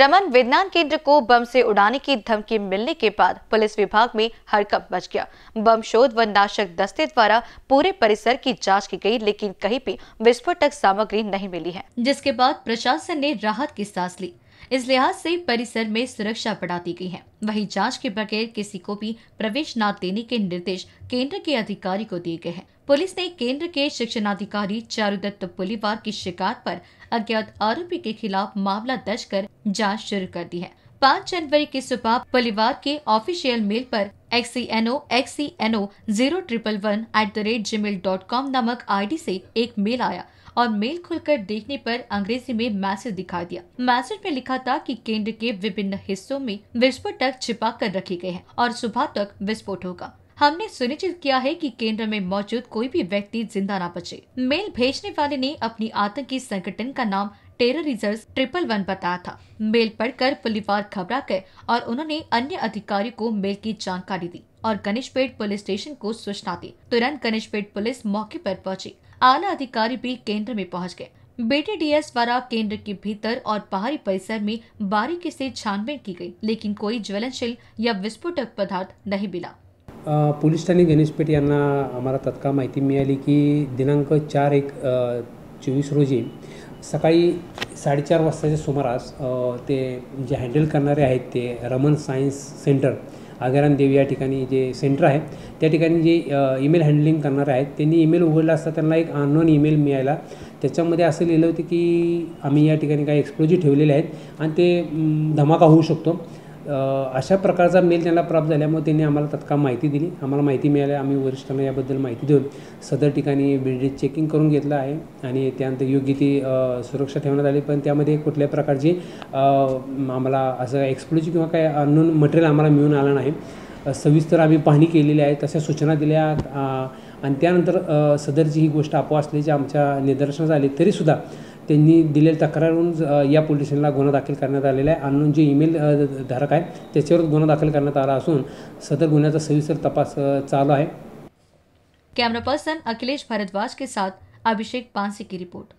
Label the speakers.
Speaker 1: रमन विज्ञान केंद्र को बम से उड़ाने की धमकी मिलने के बाद पुलिस विभाग में हड़कंप मच गया बम शोध व नाशक दस्ते द्वारा पूरे परिसर की जांच की गई लेकिन कहीं भी विस्फोटक सामग्री नहीं मिली है जिसके बाद प्रशासन ने राहत की सांस ली इस लिहाज से परिसर में सुरक्षा बढ़ा दी गई है वहीं जांच के बगैर किसी को भी प्रवेश न देने के निर्देश केंद्र के अधिकारी को दिए गए हैं पुलिस ने केंद्र के शिक्षणाधिकारी चारुदत्त पुलिवार की शिकायत पर अज्ञात आरोपी के खिलाफ मामला दर्ज कर जांच शुरू कर दी है पाँच जनवरी की सुबह पुलिवार के ऑफिशियल मेल पर X C N O X C N O zero triple one at the rate Gmail dot com नामक आई डी ऐसी एक मेल आया और मेल खुलकर देखने पर अंग्रेजी में मैसेज दिखा दिया मैसेज में लिखा था कि केंद्र के विभिन्न हिस्सों में विस्फोटक छिपा कर रखे गए हैं और सुबह तक विस्फोट होगा हमने सुनिश्चित किया है कि केंद्र में मौजूद कोई भी व्यक्ति जिंदा न बचे मेल भेजने वाले ने अपनी आतंकी संगठन का नाम टेररिजर्स ट्रिपल वन बताया था मेल पढ़कर पुलिवार घबरा गए और उन्होंने अन्य अधिकारी को मेल की जानकारी दी और गणेशपेट पुलिस स्टेशन को सूचना दी तुरंत गणेशपेट पुलिस मौके पर पहुंची आला अधिकारी भी केंद्र में पहुंच गए बेटे डीएस द्वारा केंद्र के भीतर और बाहरी परिसर में बारीकी से छानबीन की गई लेकिन कोई ज्वलनशील या विस्फोटक पदार्थ नहीं मिला
Speaker 2: पुलिस ठाणे गणेशपेठ यांना तत्काल तत्काळ मिला की दिनांक चार एक चौबीस रोजी सका साडेचार वाजताच्या सुमारास जे हैंडल करना आहेत ते रमन सायन्स सेंटर आगाराम देवी या जे सेंटर है त्या ठिकाणी जे ईमेल हैंडलिंग करना है त्यांनी ईमेल उगड़ला एक अननोन ईमेल मिला लिखल होते कि आम्मी की का या ठिकाणी एक्सप्लोजी ठेवलेले अं, धमाका हो अशा प्रकारचा मेल त्यांना प्राप्त झाल्यामुळे त्यांनी आम्हाला तत्काळ माहिती दिली आम्हाला माहिती मिळाली आम्ही वरिष्ठांना याबद्दल माहिती देऊन सदर ठिकाणी बिल्डिंग चेकिंग करून घेतलं आहे आणि त्यानंतर योग्य ती सुरक्षा ठेवण्यात आली पण त्यामध्ये कुठल्याही प्रकारची आम्हाला असं एक्सप्लोजिव्ह किंवा काय अननोन मटेरियल आम्हाला मिळून आलं नाही सविस्तर आम्ही पाहणी केलेली आहे तशा सूचना दिल्या आणि त्यानंतर सदरची ही गोष्ट असल्याची आमच्या निदर्शनास आली तरीसुद्धा त्यांनी दिलेल्या तक्रारवरून या पोलीस स्टेशनला गुन्हा दाखल करण्यात आलेला आहे अननोन जे ईमेल धारक आहे त्याच्यावर गुन्हा दाखल करण्यात आला असून सदर गुन्ह्याचा सविस्तर तपास चालू आहे
Speaker 1: कॅमेरा पर्सन अखिलेश भारद्वाज के साथ अभिषेक पानसे की रिपोर्ट